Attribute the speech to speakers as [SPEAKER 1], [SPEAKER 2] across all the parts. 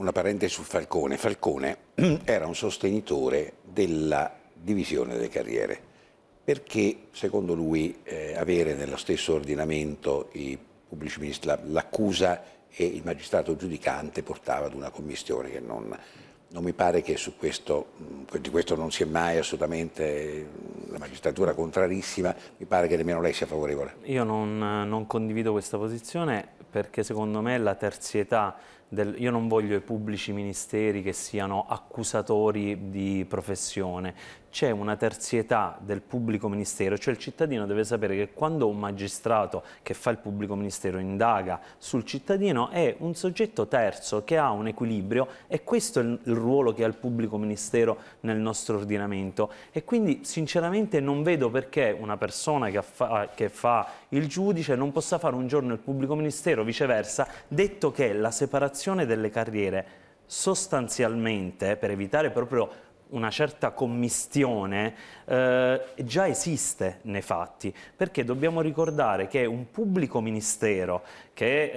[SPEAKER 1] una parentesi su Falcone. Falcone era un sostenitore della divisione delle carriere perché secondo lui eh, avere nello stesso ordinamento l'accusa e il magistrato giudicante portava ad una commissione che non, non mi pare che su questo, di questo non si è mai assolutamente la magistratura contrarissima, mi pare che nemmeno lei sia favorevole.
[SPEAKER 2] Io non, non condivido questa posizione perché secondo me la terzietà del, io non voglio i pubblici ministeri che siano accusatori di professione, c'è una terzietà del pubblico ministero, cioè il cittadino deve sapere che quando un magistrato che fa il pubblico ministero indaga sul cittadino è un soggetto terzo che ha un equilibrio e questo è il ruolo che ha il pubblico ministero nel nostro ordinamento e quindi sinceramente non vedo perché una persona che fa, che fa il giudice non possa fare un giorno il pubblico ministero, viceversa, detto che la separazione separazione delle carriere sostanzialmente per evitare proprio una certa commistione eh, già esiste nei fatti, perché dobbiamo ricordare che un pubblico ministero che,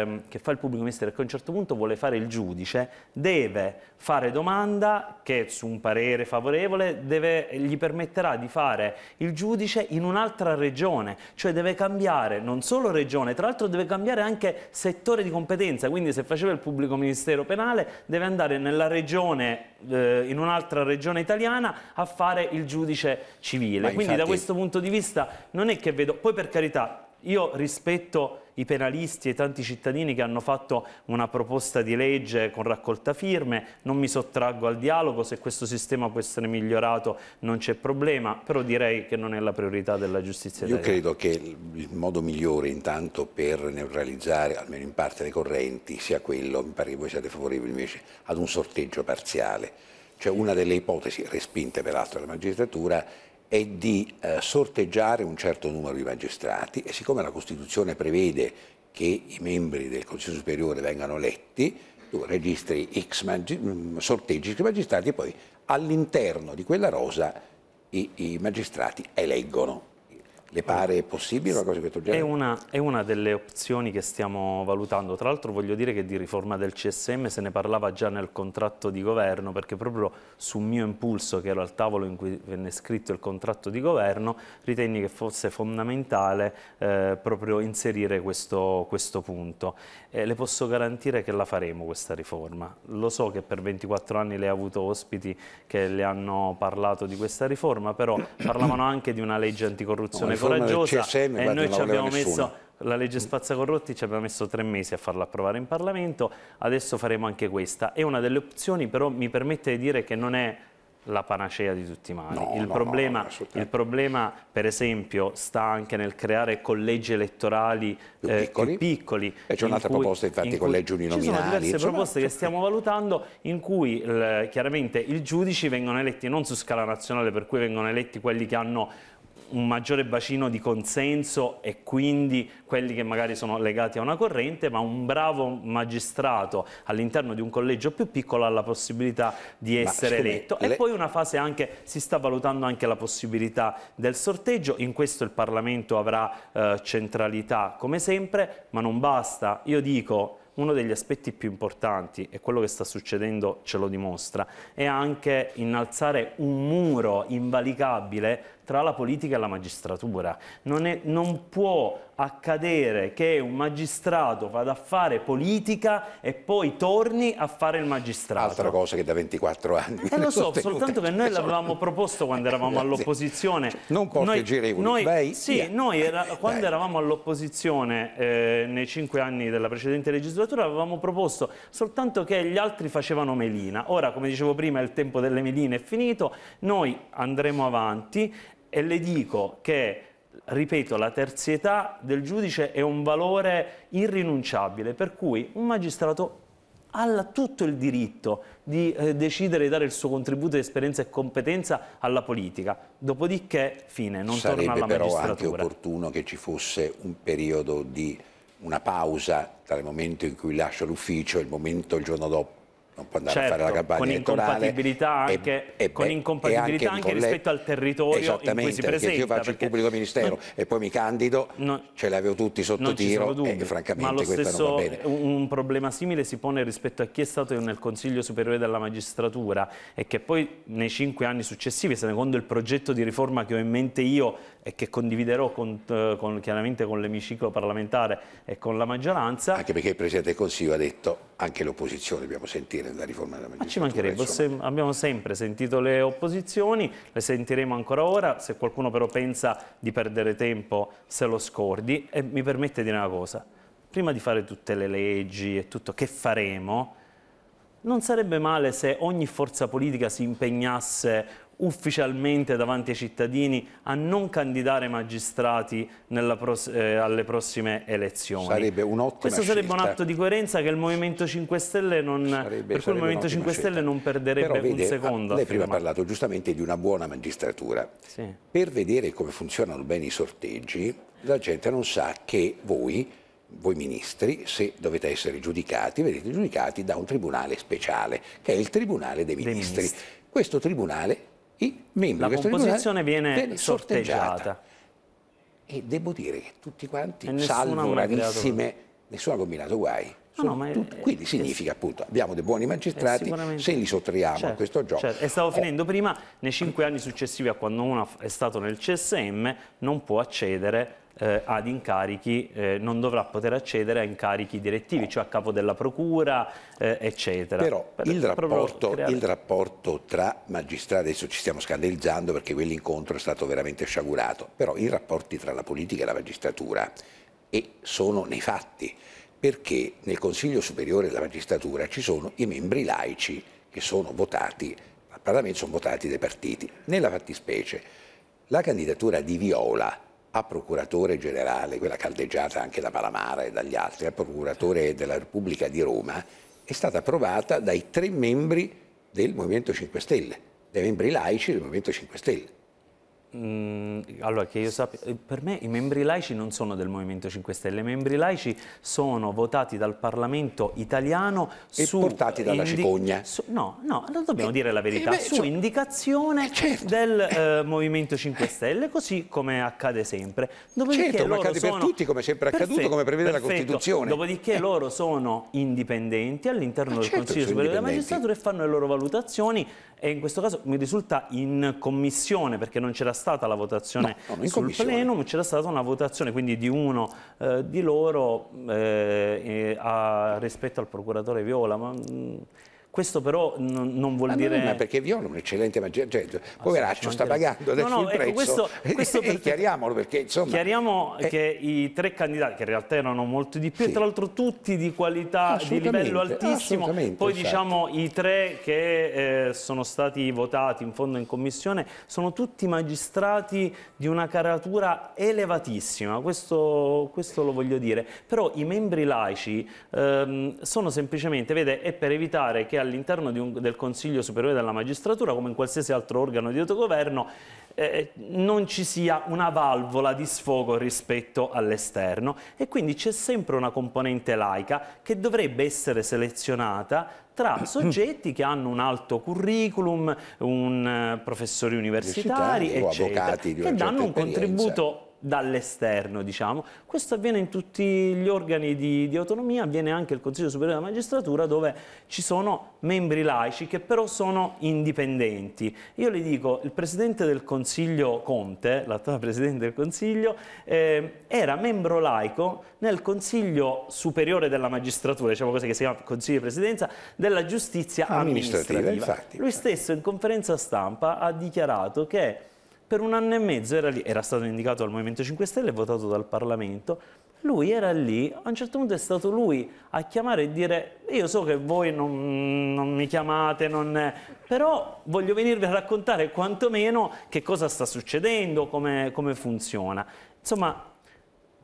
[SPEAKER 2] eh, che fa il pubblico ministero e che a un certo punto vuole fare il giudice, deve fare domanda che su un parere favorevole deve, gli permetterà di fare il giudice in un'altra regione, cioè deve cambiare non solo regione, tra l'altro deve cambiare anche settore di competenza, quindi se faceva il pubblico ministero penale deve andare nella regione, eh, in un'altra un'altra regione italiana a fare il giudice civile. Ma Quindi infatti... da questo punto di vista non è che vedo... Poi per carità, io rispetto i penalisti e tanti cittadini che hanno fatto una proposta di legge con raccolta firme, non mi sottraggo al dialogo, se questo sistema può essere migliorato non c'è problema, però direi che non è la priorità della giustizia italiana. Io credo
[SPEAKER 1] che il modo migliore intanto per neutralizzare almeno in parte le correnti sia quello, mi pare che voi siate favorevoli invece, ad un sorteggio parziale cioè una delle ipotesi, respinte peraltro dalla magistratura, è di eh, sorteggiare un certo numero di magistrati e siccome la Costituzione prevede che i membri del Consiglio Superiore vengano eletti, tu registri X mm, sorteggi X magistrati e poi all'interno di quella rosa i, i magistrati eleggono le pare possibile una cosa di questo genere? È
[SPEAKER 2] una, è una delle opzioni che stiamo valutando. Tra l'altro voglio dire che di riforma del CSM se ne parlava già nel contratto di governo perché proprio su mio impulso, che ero al tavolo in cui venne scritto il contratto di governo, ritenni che fosse fondamentale eh, proprio inserire questo, questo punto. Eh, le posso garantire che la faremo questa riforma. Lo so che per 24 anni lei ha avuto ospiti che le hanno parlato di questa riforma, però parlavano anche di una legge anticorruzione coraggiosa CSM, e guarda, noi ci abbiamo nessuno. messo la legge spazza corrotti ci abbiamo messo tre mesi a farla approvare in Parlamento, adesso faremo anche questa. È una delle opzioni, però mi permette di dire che non è la panacea di tutti i mali. No, il, no, problema, no, il, problema, per esempio, sta anche nel creare collegi elettorali più eh, piccoli. Più piccoli e c'è un'altra proposta, infatti, in collegi uninominali. Ci sono diverse insomma, proposte che stiamo valutando in cui eh, chiaramente i giudici vengono eletti non su scala nazionale, per cui vengono eletti quelli che hanno un maggiore bacino di consenso e quindi quelli che magari sono legati a una corrente, ma un bravo magistrato all'interno di un collegio più piccolo ha la possibilità di essere ma, eletto. Le... E poi una fase anche, si sta valutando anche la possibilità del sorteggio, in questo il Parlamento avrà eh, centralità come sempre, ma non basta. Io dico, uno degli aspetti più importanti, e quello che sta succedendo ce lo dimostra, è anche innalzare un muro invalicabile tra la politica e la magistratura. Non, è, non può accadere che un magistrato vada a fare politica e poi
[SPEAKER 1] torni a fare il magistrato. Altra cosa che da 24 anni. eh, lo so, soltanto che noi cioè, l'avevamo
[SPEAKER 2] proposto quando eh, eravamo all'opposizione. Non corteggerevoli. Noi, noi, sì, yeah. noi era, quando Dai. eravamo all'opposizione eh, nei cinque anni della precedente legislatura avevamo proposto soltanto che gli altri facevano melina. Ora, come dicevo prima, il tempo delle meline è finito, noi andremo avanti e le dico che ripeto, la terzietà del giudice è un valore irrinunciabile, per cui un magistrato ha tutto il diritto di eh, decidere e dare il suo contributo di esperienza e competenza alla politica. Dopodiché, fine, non Sarebbe torna alla magistratura. Sarebbe però anche
[SPEAKER 1] opportuno che ci fosse un periodo di una pausa tra il momento in cui lascio l'ufficio e il momento il giorno dopo non può andare certo, a fare la certo, campagna con incompatibilità
[SPEAKER 2] anche, e, e, con incompatibilità anche, anche con le... rispetto al territorio in cui si presenta. Perché io faccio perché...
[SPEAKER 1] il pubblico ministero non... e poi mi candido, no, ce l'avevo tutti sotto tiro e, e eh, francamente Ma stesso, non va bene.
[SPEAKER 2] Un problema simile si pone rispetto a chi è stato nel Consiglio Superiore della Magistratura e che poi nei cinque anni successivi, secondo il progetto di riforma che ho in mente io e che condividerò con, eh, con, chiaramente
[SPEAKER 1] con l'emiciclo parlamentare e con la maggioranza... Anche perché il Presidente del Consiglio ha detto, anche l'opposizione dobbiamo sentire eh, la riforma della magistratura.
[SPEAKER 2] Ma ci mancherebbe, se, abbiamo sempre sentito le opposizioni, le sentiremo ancora ora, se qualcuno però pensa di perdere tempo se lo scordi, e mi permette di dire una cosa, prima di fare tutte le leggi e tutto che faremo, non sarebbe male se ogni forza politica si impegnasse ufficialmente davanti ai cittadini a non candidare magistrati pros eh, alle prossime
[SPEAKER 1] elezioni. Sarebbe un'ottima Questo sarebbe scelta. un atto
[SPEAKER 2] di coerenza che il Movimento 5 Stelle non, sarebbe, per cui il Movimento 5 Stelle non perderebbe Però, vede, un ah, secondo. Lei prima ha
[SPEAKER 1] parlato giustamente di una buona magistratura. Sì. Per vedere come funzionano bene i sorteggi, la gente non sa che voi voi ministri, se dovete essere giudicati, vedete giudicati da un tribunale speciale, che è il Tribunale dei Ministri. Dei ministri. Questo tribunale i membri La composizione viene, sorteggiata. sorteggiata. E devo dire che tutti quanti, e salvo rarissime, nessuno ha combinato guai. Ah, no, no, è, quindi significa appunto abbiamo dei buoni magistrati se li sottraiamo certo, a questo gioco. Certo.
[SPEAKER 2] E stavo oh. finendo oh. prima, nei cinque anni successivi a quando uno è stato nel CSM non può accedere eh, ad incarichi, eh, non dovrà poter accedere a incarichi direttivi, cioè a capo della procura, eh, eccetera. Però per il, rapporto, creare... il,
[SPEAKER 1] rapporto, tra magistrati, adesso ci stiamo scandalizzando perché quell'incontro è stato veramente sciagurato, però i rapporti tra la politica e la magistratura e sono nei fatti, perché nel Consiglio Superiore della Magistratura ci sono i membri laici che sono votati, al Parlamento sono votati dai partiti. Nella fattispecie la candidatura di Viola a procuratore generale, quella caldeggiata anche da Palamara e dagli altri, a procuratore della Repubblica di Roma, è stata approvata dai tre membri del Movimento 5 Stelle, dai membri laici del Movimento 5 Stelle.
[SPEAKER 2] Mm, allora, che io sappia, eh, per me i membri laici non sono del Movimento 5 Stelle, i membri laici sono votati dal Parlamento italiano e su, portati dalla cipogna. Su, no, no, non dobbiamo e, eh, dire la verità, eh, beh, su cioè, indicazione certo. del eh, Movimento 5 Stelle, così come accade sempre. Dopodiché certo, come accade sono, per tutti,
[SPEAKER 1] come sempre perfetto, accaduto, come prevede perfetto. la Costituzione. Dopodiché eh.
[SPEAKER 2] loro sono indipendenti all'interno del certo Consiglio Superiore della Magistratura e fanno le loro valutazioni e in questo caso mi risulta in commissione perché non c'era stata la votazione no, no, sul plenum, c'era stata una votazione quindi di uno eh, di loro eh, a, rispetto al procuratore Viola. Ma, mh, mm, questo però non vuol ma dire... No, ma
[SPEAKER 1] perché Viola è un eccellente magistrato, cioè, ah, poveraccio sta pagando adesso no, no, il eh, prezzo, questo, questo per... chiariamolo perché insomma... Chiariamo eh... che
[SPEAKER 2] i tre candidati, che in realtà erano molti di più, sì. tra l'altro tutti di qualità, di livello altissimo, poi infatti. Esatto. diciamo i tre che eh, sono stati votati in fondo in commissione, sono tutti magistrati di una caratura elevatissima, questo, questo lo voglio dire, però i membri laici ehm, sono semplicemente, vede, è per evitare che anche all'interno del Consiglio Superiore della Magistratura, come in qualsiasi altro organo di autogoverno, eh, non ci sia una valvola di sfogo rispetto all'esterno e quindi c'è sempre una componente laica che dovrebbe essere selezionata tra soggetti che hanno un alto curriculum, un, uh, professori universitari, eccetera, avvocati che danno un contributo dall'esterno, diciamo. Questo avviene in tutti gli organi di, di autonomia, avviene anche il Consiglio Superiore della Magistratura dove ci sono membri laici che però sono indipendenti. Io le dico, il Presidente del Consiglio Conte, l'attuale Presidente del Consiglio, eh, era membro laico nel Consiglio Superiore della Magistratura, diciamo così che si chiama Consiglio di Presidenza, della Giustizia Amministrativa. amministrativa. Lui stesso in conferenza stampa ha dichiarato che per un anno e mezzo era, lì, era stato indicato al Movimento 5 Stelle e votato dal Parlamento, lui era lì, a un certo punto è stato lui a chiamare e dire io so che voi non, non mi chiamate, non, però voglio venirvi a raccontare quantomeno che cosa sta succedendo, come, come funziona. Insomma,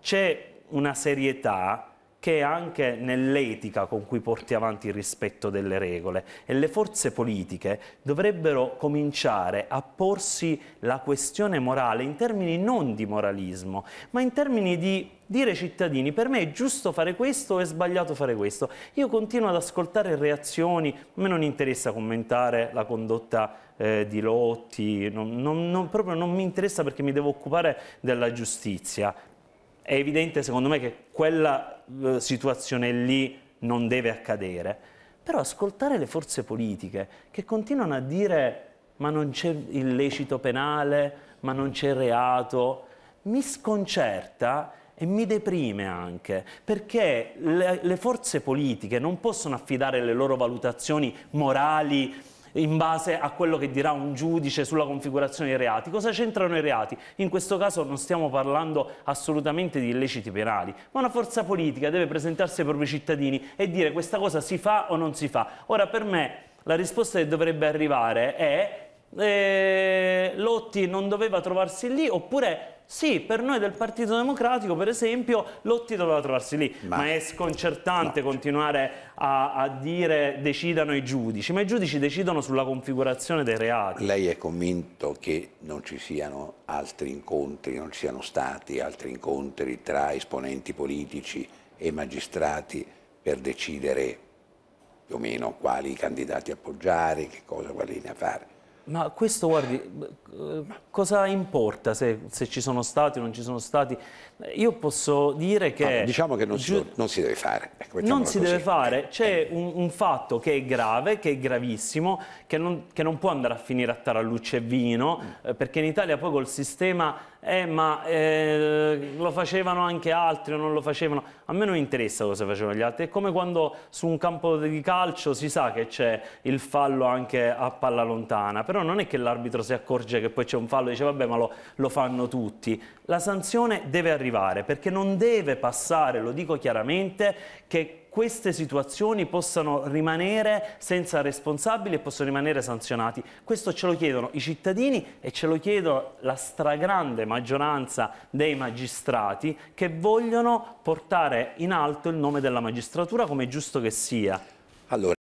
[SPEAKER 2] c'è una serietà che è anche nell'etica con cui porti avanti il rispetto delle regole e le forze politiche dovrebbero cominciare a porsi la questione morale in termini non di moralismo, ma in termini di dire ai cittadini per me è giusto fare questo o è sbagliato fare questo. Io continuo ad ascoltare reazioni, a me non interessa commentare la condotta eh, di Lotti, non, non, non, proprio non mi interessa perché mi devo occupare della giustizia, è evidente secondo me che quella eh, situazione lì non deve accadere. Però ascoltare le forze politiche che continuano a dire ma non c'è illecito penale, ma non c'è reato, mi sconcerta e mi deprime anche, perché le, le forze politiche non possono affidare le loro valutazioni morali in base a quello che dirà un giudice sulla configurazione dei reati. Cosa c'entrano i reati? In questo caso non stiamo parlando assolutamente di illeciti penali, ma una forza politica deve presentarsi ai propri cittadini e dire questa cosa si fa o non si fa. Ora per me la risposta che dovrebbe arrivare è eh, Lotti non doveva trovarsi lì oppure sì, per noi del Partito Democratico, per esempio, Lotti doveva trovarsi lì, ma, ma è sconcertante no. continuare a, a, dire decidano i giudici, ma i giudici decidono sulla configurazione dei reati.
[SPEAKER 1] Lei è convinto che non ci siano altri incontri, non ci siano stati altri incontri tra esponenti politici e magistrati per decidere più o meno quali candidati appoggiare, che cosa, quali linea fare?
[SPEAKER 2] Ma questo, guardi, cosa importa se, se, ci sono stati o non ci sono stati? Io posso
[SPEAKER 1] dire che... No, diciamo che non si, non si deve fare. Ecco,
[SPEAKER 2] non si così. deve fare. Eh. C'è un, un, fatto che è grave, che è gravissimo, che non, che non può andare a finire a tarallucce e vino, mm. Eh, perché in Italia poi col sistema eh, ma eh, lo facevano anche altri o non lo facevano. A me non interessa cosa facevano gli altri. È come quando su un campo di calcio si sa che c'è il fallo anche a palla lontana, però non è che l'arbitro si accorge che poi c'è un fallo e dice vabbè ma lo, lo fanno tutti. La sanzione deve arrivare perché non deve passare, lo dico chiaramente, che queste situazioni possano rimanere senza responsabili e possono rimanere sanzionati. Questo ce lo chiedono i cittadini e ce lo chiedono la stragrande maggioranza dei magistrati che vogliono portare in alto il nome della magistratura come è giusto che sia. Allora.